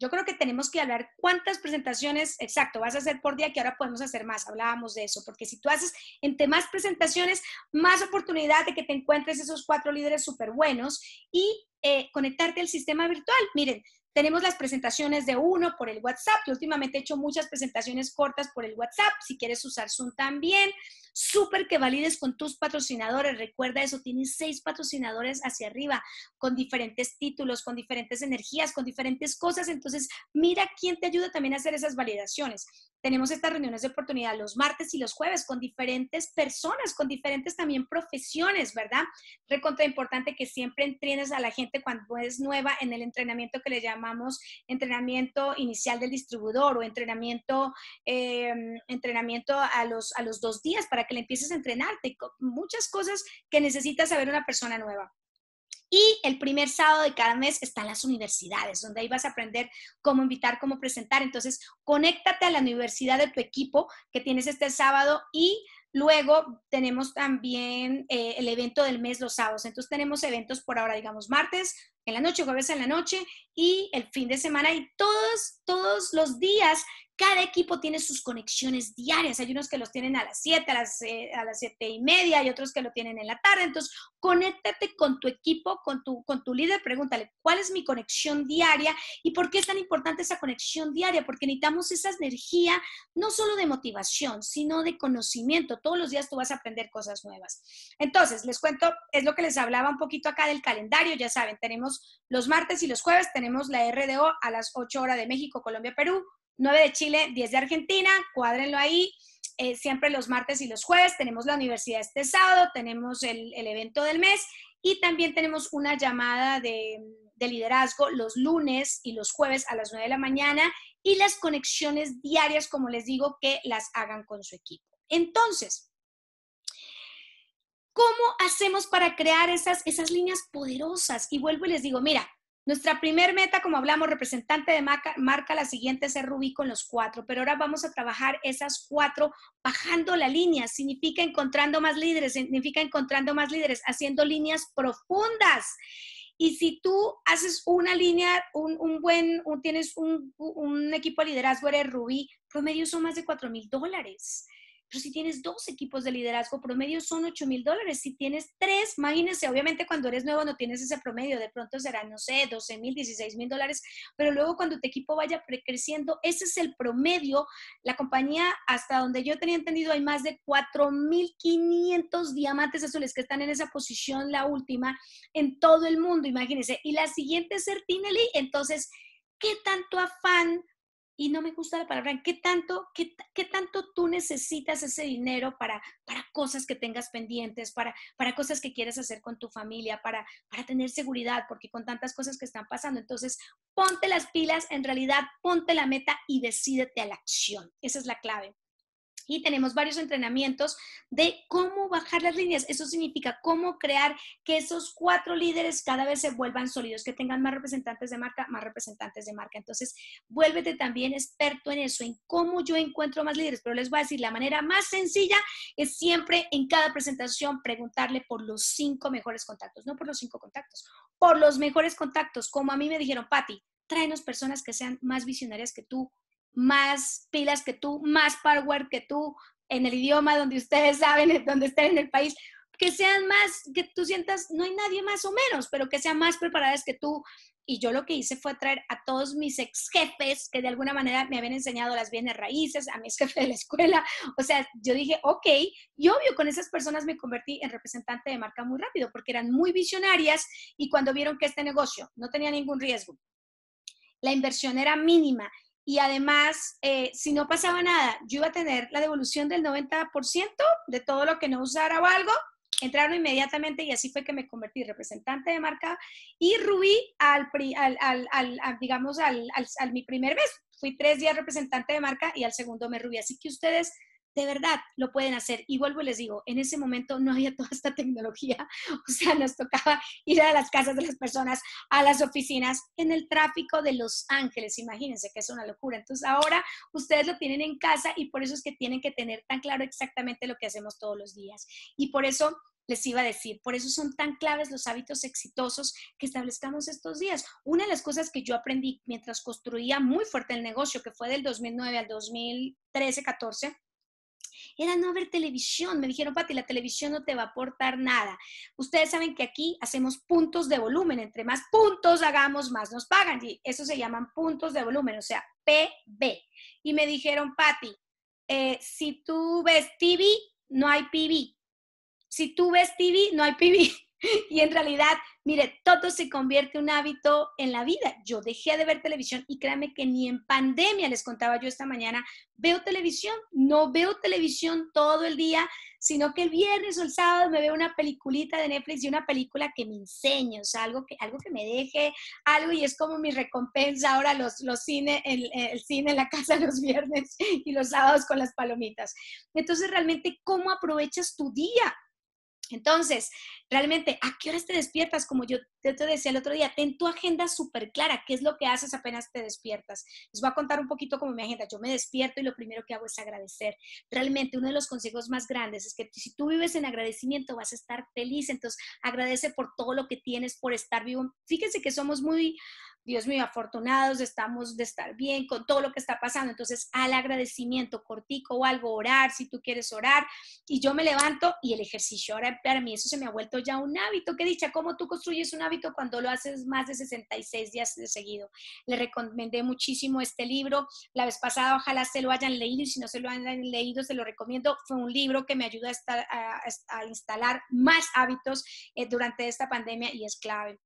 Yo creo que tenemos que hablar cuántas presentaciones, exacto, vas a hacer por día, que ahora podemos hacer más. Hablábamos de eso, porque si tú haces entre más presentaciones, más oportunidad de que te encuentres esos cuatro líderes súper buenos y eh, conectarte al sistema virtual. Miren, tenemos las presentaciones de uno por el WhatsApp. Yo últimamente he hecho muchas presentaciones cortas por el WhatsApp. Si quieres usar Zoom también, súper que valides con tus patrocinadores. Recuerda eso, tienes seis patrocinadores hacia arriba, con diferentes títulos, con diferentes energías, con diferentes cosas. Entonces, mira quién te ayuda también a hacer esas validaciones. Tenemos estas reuniones de oportunidad los martes y los jueves con diferentes personas, con diferentes también profesiones, ¿verdad? Recontra importante que siempre entrenes a la gente cuando es nueva en el entrenamiento que le llamamos entrenamiento inicial del distribuidor o entrenamiento, em, entrenamiento a, los, a los dos días para que le empieces a entrenarte. Muchas cosas que necesita saber una persona nueva. Y el primer sábado de cada mes están las universidades, donde ahí vas a aprender cómo invitar, cómo presentar. Entonces, conéctate a la universidad de tu equipo que tienes este sábado y Luego tenemos también eh, el evento del mes los sábados. Entonces tenemos eventos por ahora, digamos, martes, en la noche, jueves en la noche y el fin de semana y todos, todos los días. Cada equipo tiene sus conexiones diarias. Hay unos que los tienen a las 7, a las, eh, a las 7 y media, y otros que lo tienen en la tarde. Entonces, conéctate con tu equipo, con tu, con tu líder, pregúntale, ¿cuál es mi conexión diaria? ¿Y por qué es tan importante esa conexión diaria? Porque necesitamos esa energía, no solo de motivación, sino de conocimiento. Todos los días tú vas a aprender cosas nuevas. Entonces, les cuento, es lo que les hablaba un poquito acá del calendario. Ya saben, tenemos los martes y los jueves, tenemos la RDO a las 8 horas de México, Colombia, Perú, 9 de Chile, 10 de Argentina, cuádrenlo ahí. Eh, siempre los martes y los jueves tenemos la universidad este sábado, tenemos el, evento del mes y también tenemos una llamada de, de liderazgo los lunes y los jueves a las 9 de la mañana y las conexiones diarias, como les digo, que las hagan con su equipo. Entonces, ¿Cómo hacemos para crear esas, esas líneas poderosas? Y vuelvo y les digo, mira, nuestra primer meta, como hablamos, representante de marca, marca, la siguiente es Rubí con los cuatro, pero ahora vamos a trabajar esas cuatro bajando la línea. Significa encontrando más líderes, significa encontrando más líderes, haciendo líneas profundas. Y si tú haces una línea, un, un buen, tienes un, un, equipo de liderazgo, eres Rubí, promedio son más de cuatro mil dólares. Pero si tienes dos equipos de liderazgo, promedio son 8 mil dólares. Si tienes tres, imagínense, obviamente cuando eres nuevo no tienes ese promedio, de pronto será, no sé, 12 mil, 16 mil dólares, pero luego cuando tu equipo vaya creciendo, ese es el promedio. La compañía, hasta donde yo tenía entendido, hay más de 4 mil 500 diamantes azules que están en esa posición, la última, en todo el mundo, imagínense. Y la siguiente es Certinelli, entonces, ¿qué tanto afán? y no me gusta la palabra, ¿qué tanto, qué, tanto tú necesitas ese dinero para, para cosas que tengas pendientes, para, para cosas que quieres hacer con tu familia, para, para tener seguridad, porque con tantas cosas que están pasando, entonces ponte las pilas, en realidad ponte la meta y decídete a la acción. Esa es la clave y tenemos varios entrenamientos de cómo bajar las líneas. Eso significa cómo crear que esos cuatro líderes cada vez se vuelvan sólidos, que tengan más representantes de marca, más representantes de marca. Entonces, vuélvete también experto en eso, en cómo yo encuentro más líderes. Pero les voy a decir, la manera más sencilla es siempre en cada presentación preguntarle por los cinco mejores contactos, no por los cinco contactos, por los mejores contactos. Como a mí me dijeron, Patti, tráenos personas que sean más visionarias que tú, más pilas que tú, más power que tú, en el idioma donde ustedes saben, donde estén en el país, que sean más, que tú sientas, no hay nadie más o menos, pero que sean más preparadas que tú. Y yo lo que hice fue traer a todos mis ex jefes que de alguna manera me habían enseñado las bienes raíces, a mis jefes de la escuela. O sea, yo dije, ok, y obvio, con esas personas me convertí en representante de marca muy rápido porque eran muy visionarias y cuando vieron que este negocio no tenía ningún riesgo, la inversión era mínima y además, eh, si no pasaba nada, yo iba a tener la devolución del 90% de todo lo que no usara o algo. Entraron inmediatamente y así fue que me convertí representante de marca y Rubí al, digamos, al, mi primer mes. Fui tres días representante de marca y al segundo me Rubí. Así que ustedes de verdad lo pueden hacer. Y vuelvo y les digo, en ese momento no había toda esta tecnología, o sea, nos tocaba ir a las casas de las personas, a las oficinas, en el tráfico de Los Ángeles, imagínense que es una locura. Entonces ahora ustedes lo tienen en casa y por eso es que tienen que tener tan claro exactamente lo que hacemos todos los días. Y por eso les iba a decir. Por eso son tan claves los hábitos exitosos que establezcamos estos días. Una de las cosas que yo aprendí mientras construía muy fuerte el negocio, que fue del 2009 al 2013, 14, era no ver televisión. Me dijeron, Pati, la televisión no te va a aportar nada. Ustedes saben que aquí hacemos puntos de volumen. Entre más puntos hagamos, más nos pagan. Y eso se llaman puntos de volumen, o sea, PB. Y me dijeron, Pati, eh, si tú ves TV, no hay PB. Si tú ves TV, no hay PB. y en realidad, mire, todo se convierte en un hábito en la vida. Yo dejé de ver televisión y créanme que ni en pandemia, les contaba yo esta mañana, veo televisión. No veo televisión todo el día, sino que el viernes o el sábado me veo una peliculita de Netflix y una película que me enseñe, o sea, algo que, algo que me deje, algo y es como mi recompensa ahora los, los cine, el cine en la casa los viernes y los sábados con las palomitas. Entonces, realmente, ¿cómo aprovechas tu día? Entonces, realmente, ¿a qué horas te despiertas? Como yo te decía el otro día, ten tu agenda súper clara, qué es lo que haces apenas te despiertas. Les voy a contar un poquito como mi agenda. Yo me despierto y lo primero que hago es agradecer. Realmente, uno de los consejos más grandes es que si tú vives en agradecimiento, vas a estar feliz. Entonces, agradece por todo lo que tienes, por estar vivo. Fíjense que somos muy, Dios mío, afortunados estamos de estar bien con todo lo que está pasando. Entonces, al agradecimiento cortico o algo, orar, si tú quieres orar. Y yo me levanto y el ejercicio ahora para mí eso se me ha vuelto ya un hábito. Qué dicha, cómo tú construyes un hábito cuando lo haces más de 66 días de seguido. Le recomendé muchísimo este libro. La vez pasada, ojalá se lo hayan leído y si no se lo han leído, se lo recomiendo. Fue un libro que me ayuda a, estar, a, instalar más hábitos eh, durante esta pandemia y es clave.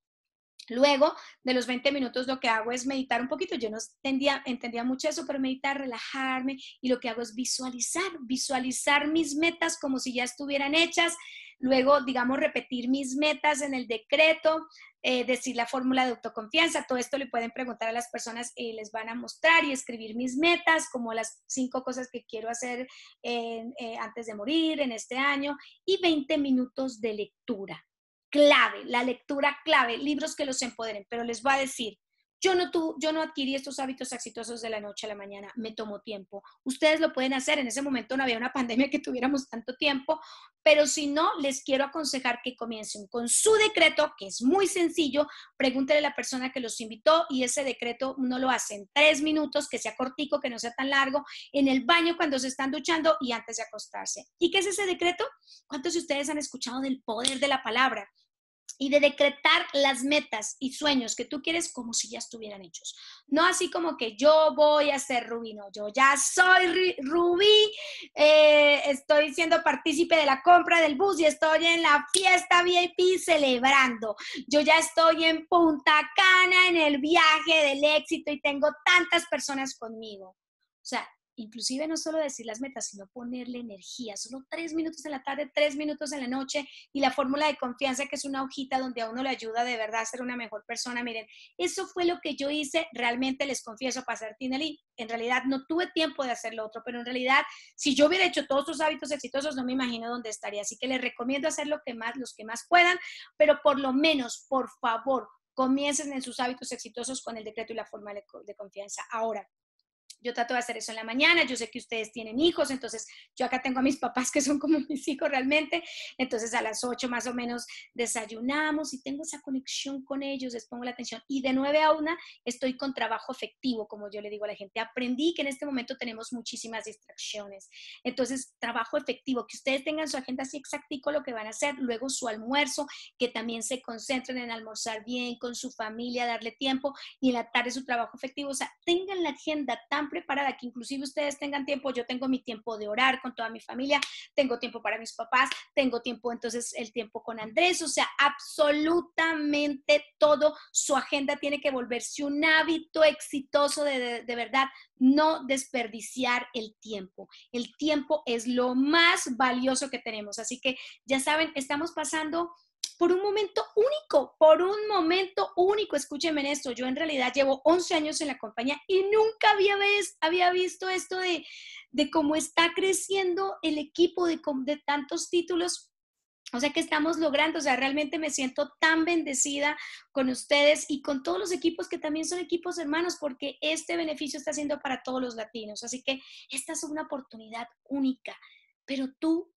Luego de los 20 minutos lo que hago es meditar un poquito. Yo no entendía, mucho eso, pero meditar, relajarme y lo que hago es visualizar, visualizar mis metas como si ya estuvieran hechas. Luego, digamos, repetir mis metas en el decreto, eh, decir la fórmula de autoconfianza. Todo esto le pueden preguntar a las personas y les van a mostrar y escribir mis metas, como las cinco cosas que quiero hacer eh, antes de morir en este año y 20 minutos de lectura clave, la lectura clave, libros que los empoderen, pero les voy a decir, yo no, yo no adquirí estos hábitos exitosos de la noche a la mañana, me tomó tiempo. Ustedes lo pueden hacer, en ese momento no había una pandemia que tuviéramos tanto tiempo, pero si no, les quiero aconsejar que comiencen con su decreto, que es muy sencillo, pregúntele a la persona que los invitó y ese decreto uno lo hacen en tres minutos, que sea cortico, que no sea tan largo, en el baño cuando se están duchando y antes de acostarse. ¿Y qué es ese decreto? ¿Cuántos de ustedes han escuchado del poder de la palabra? y de decretar las metas y sueños que tú quieres como si ya estuvieran hechos. No así como que yo voy a ser rubino, no, yo ya soy Rubí, eh, estoy siendo partícipe de la compra del bus y estoy en la fiesta VIP celebrando. Yo ya estoy en Punta Cana en el viaje del éxito y tengo tantas personas conmigo. O sea, inclusive no solo decir las metas, sino ponerle energía. Solo tres minutos en la tarde, tres minutos en la noche y la fórmula de confianza, que es una hojita donde a uno le ayuda de verdad a ser una mejor persona. Miren, eso fue lo que yo hice, realmente les confieso, pasar Tinelli. En realidad no tuve tiempo de hacer lo otro, pero en realidad si yo hubiera hecho todos sus hábitos exitosos, no me imagino dónde estaría. Así que les recomiendo hacer lo que más, los que más puedan, pero por lo menos, por favor, comiencen en sus hábitos exitosos con el decreto y la fórmula de, confianza. Ahora, yo trato de hacer eso en la mañana, yo sé que ustedes tienen hijos, entonces yo acá tengo a mis papás que son como mis hijos realmente, entonces a las 8 más o menos desayunamos y tengo esa conexión con ellos, les pongo la atención y de 9 a 1 estoy con trabajo efectivo, como yo le digo a la gente, aprendí que en este momento tenemos muchísimas distracciones, entonces trabajo efectivo, que ustedes tengan su agenda así exactico lo que van a hacer, luego su almuerzo, que también se concentren en almorzar bien con su familia, darle tiempo y en la tarde su trabajo efectivo, o sea, tengan la agenda tan preparada que inclusive ustedes tengan tiempo, yo tengo mi tiempo de orar con toda mi familia, tengo tiempo para mis papás, tengo tiempo entonces el tiempo con Andrés, o sea, absolutamente todo, su agenda tiene que volverse un hábito exitoso de verdad, no desperdiciar el tiempo. El tiempo es lo más valioso que tenemos, así que ya saben, estamos pasando por un momento único, por un momento único. escúchenme esto, yo en realidad llevo 11 años en la compañía y nunca había, vez había visto esto de, de, cómo está creciendo el equipo, de, de tantos títulos o sea que estamos logrando, o sea, realmente me siento tan bendecida con ustedes y con todos los equipos que también son equipos hermanos, porque este beneficio está siendo para todos los latinos. Así que esta es una oportunidad única, pero tú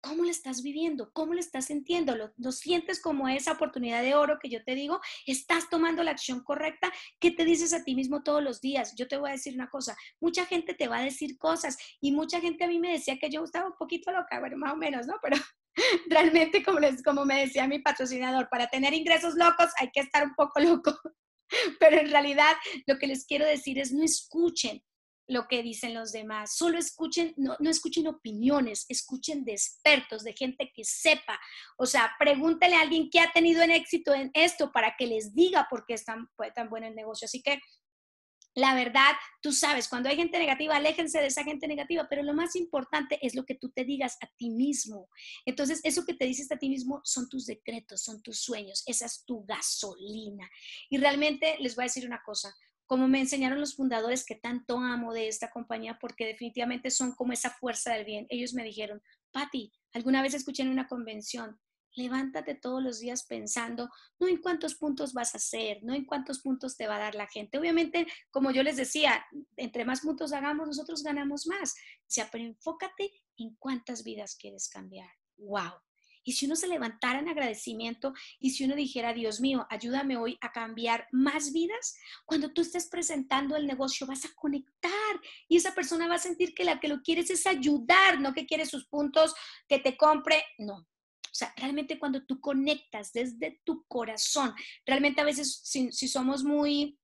¿Cómo lo estás viviendo? ¿Cómo lo estás sintiendo? ¿Lo, sientes como esa oportunidad de oro que yo te digo? ¿Estás tomando la acción correcta? ¿Qué te dices a ti mismo todos los días? Yo te voy a decir una cosa, mucha gente te va a decir cosas y mucha gente a mí me decía que yo estaba un poquito loca, bueno, más o menos, ¿no? Pero realmente, como, les, como me decía mi patrocinador, para tener ingresos locos hay que estar un poco loco. Pero en realidad lo que les quiero decir es no escuchen, lo que dicen los demás, solo escuchen, no, escuchen opiniones, escuchen de expertos, de gente que sepa. O sea, pregúntele a alguien que ha tenido en éxito en esto para que les diga por qué es tan, tan bueno el negocio. Así que la verdad, tú sabes, cuando hay gente negativa, aléjense de esa gente negativa, pero lo más importante es lo que tú te digas a ti mismo. Entonces, eso que te dices a ti mismo son tus decretos, son tus sueños, esa es tu gasolina. Y realmente les voy a decir una cosa, como me enseñaron los fundadores que tanto amo de esta compañía, porque definitivamente son como esa fuerza del bien. Ellos me dijeron, Patti, alguna vez escuché en una convención, levántate todos los días pensando no en cuántos puntos vas a hacer, no en cuántos puntos te va a dar la gente. Obviamente, como yo les decía, entre más puntos hagamos, nosotros ganamos más. O sea, pero enfócate en cuántas vidas quieres cambiar. ¡Wow! y si uno se levantara en agradecimiento y si uno dijera, Dios mío, ayúdame hoy a cambiar más vidas, cuando tú estés presentando el negocio vas a conectar y esa persona va a sentir que la que lo quieres es ayudar, no que quiere sus puntos, que te compre, no, o sea, realmente cuando tú conectas desde tu corazón, realmente a veces si, somos muy,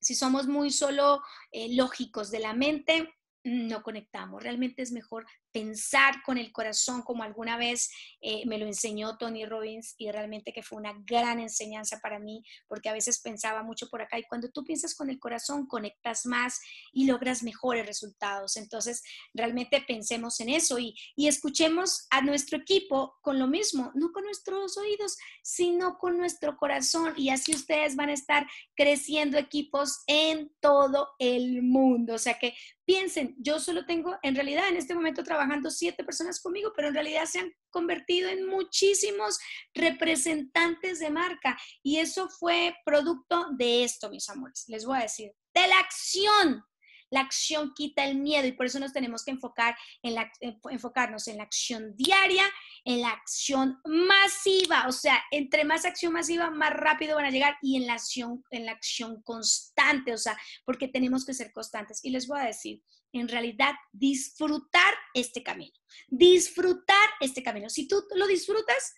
si somos muy solo eh, lógicos de la mente, no conectamos. Realmente es mejor pensar con el corazón, como alguna vez eh, me lo enseñó Tony Robbins, y realmente que fue una gran enseñanza para mí, porque a veces pensaba mucho por acá, y cuando tú piensas con el corazón, conectas más y logras mejores resultados. Entonces, realmente pensemos en eso y, y escuchemos a nuestro equipo con lo mismo, no con nuestros oídos, sino con nuestro corazón, y así ustedes van a estar creciendo equipos en todo el mundo. O sea que Piensen, yo solo tengo, en realidad en este momento trabajando siete personas conmigo, pero en realidad se han convertido en muchísimos representantes de marca. Y eso fue producto de esto, mis amores. Les voy a decir, de la acción la acción quita el miedo y por eso nos tenemos que enfocar en la, enfocarnos en la acción diaria, en la acción masiva. O sea, entre más acción masiva, más rápido van a llegar y en la acción, en la acción constante. O sea, porque tenemos que ser constantes. Y les voy a decir, en realidad disfrutar este camino. Disfrutar este camino. Si tú lo disfrutas,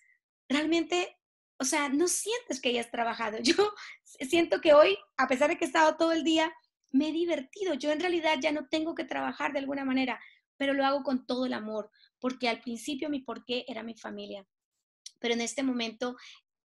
realmente o sea, no sientes que hayas trabajado. Yo siento que hoy, a pesar de que he estado todo el día me he divertido, yo en realidad ya no tengo que trabajar de alguna manera, pero lo hago con todo el amor, porque al principio mi porqué era mi familia, pero en este momento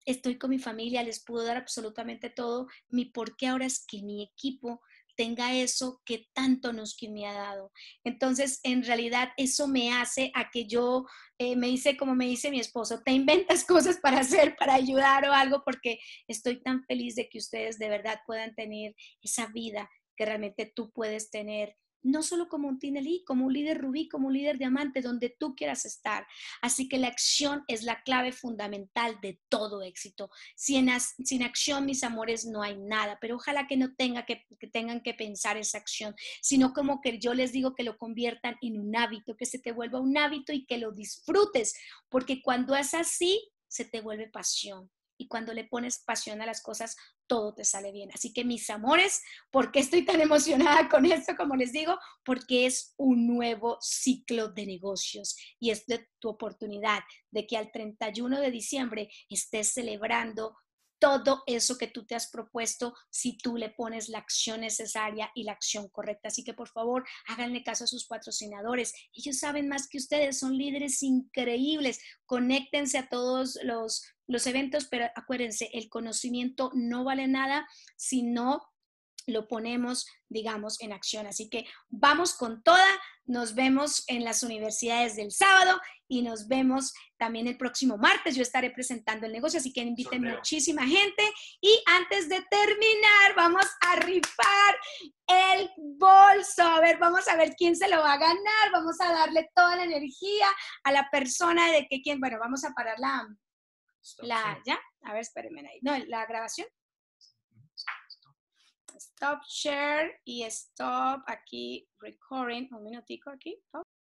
estoy con mi familia, les puedo dar absolutamente todo, mi porqué ahora es que mi equipo tenga eso que tanto nos me ha dado. Entonces, en realidad, eso me hace a que yo eh, me dice, como me dice mi esposo, te inventas cosas para hacer, para ayudar o algo, porque estoy tan feliz de que ustedes de verdad puedan tener esa vida, realmente tú puedes tener no solo como un Tinelí, como un líder rubí, como un líder diamante, donde tú quieras estar. Así que la acción es la clave fundamental de todo éxito. Sin, acción, mis amores, no hay nada, pero ojalá que no tenga tengan que pensar esa acción, sino como que yo les digo que lo conviertan en un hábito, que se te vuelva un hábito y que lo disfrutes, porque cuando es así, se te vuelve pasión y cuando le pones pasión a las cosas, todo te sale bien. Así que mis amores, ¿por qué estoy tan emocionada con esto? Como les digo, porque es un nuevo ciclo de negocios y es de tu oportunidad de que al 31 de diciembre estés celebrando todo eso que tú te has propuesto si tú le pones la acción necesaria y la acción correcta. Así que por favor, háganle caso a sus patrocinadores. Ellos saben más que ustedes, son líderes increíbles. Conéctense a todos los, los eventos, pero acuérdense, el conocimiento no vale nada si no lo ponemos, digamos, en acción. Así que vamos con toda, nos vemos en las universidades del sábado y nos vemos también el próximo martes. Yo estaré presentando el negocio, así que inviten muchísima gente. Y antes de terminar, vamos a rifar el bolso. A ver, vamos a ver quién se lo va a ganar. Vamos a darle toda la energía a la persona de que quién. bueno, vamos a parar la, ya, a ver, espérenme ahí. No, la grabación stop share y stop aquí recording, un minutico aquí,